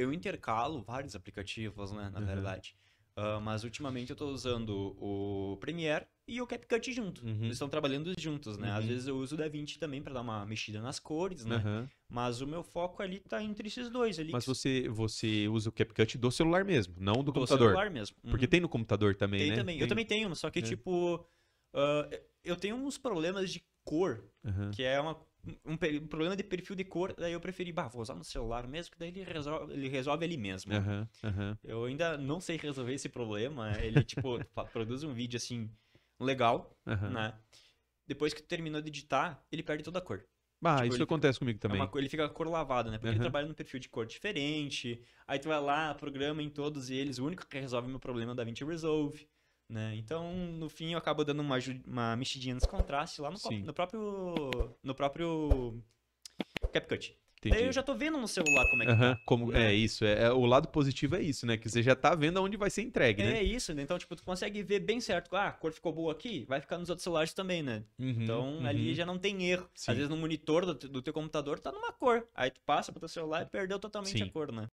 eu intercalo vários aplicativos, né, na uhum. verdade. Uh, mas ultimamente eu estou usando o Premiere e o CapCut junto. Uhum. Eles estão trabalhando juntos, né? Uhum. Às vezes eu uso o DaVinci também para dar uma mexida nas cores, né? Uhum. Mas o meu foco ali está entre esses dois ali. Mas você, você usa o CapCut do celular mesmo, não do, do computador? Do celular mesmo. Porque uhum. tem no computador também, tem né? Também. Tem. Eu também tenho, só que é. tipo... Uh, eu tenho uns problemas de cor, uhum. que é uma um, um, problema de perfil de cor, daí eu preferi, bah, vou usar no celular mesmo, que daí ele resolve, ele resolve ali mesmo. Uhum, uhum. Eu ainda não sei resolver esse problema. Ele, tipo, produz um vídeo assim, legal, uhum. né? Depois que terminou de editar, ele perde toda a cor. Ah, tipo, isso acontece comigo é também. É uma, ele fica cor lavada, né? Porque ele trabalha num perfil de cor diferente. Aí tu vai lá, programa em todos eles. O único que resolve meu problema é o DaVinci Resolve. Né? Então, no fim, eu acabo dando uma, uma mexidinha nos contrastes lá no, no próprio no próprio CapCut. Entendi. Daí eu já tô vendo no celular como é que uhum, tá. Como, né? É isso, é, é, o lado positivo é isso, né? Que você já tá vendo aonde vai ser entregue, é né? É isso, né? então, tipo, tu consegue ver bem certo. Tipo, ah, a cor ficou boa aqui, vai ficar nos outros celulares também, né? Uhum, então, uhum. ali já não tem erro. Sim. Às vezes no monitor do, do, teu computador tá numa cor, aí tu passa pro teu celular e perdeu totalmente Sim. a cor, né?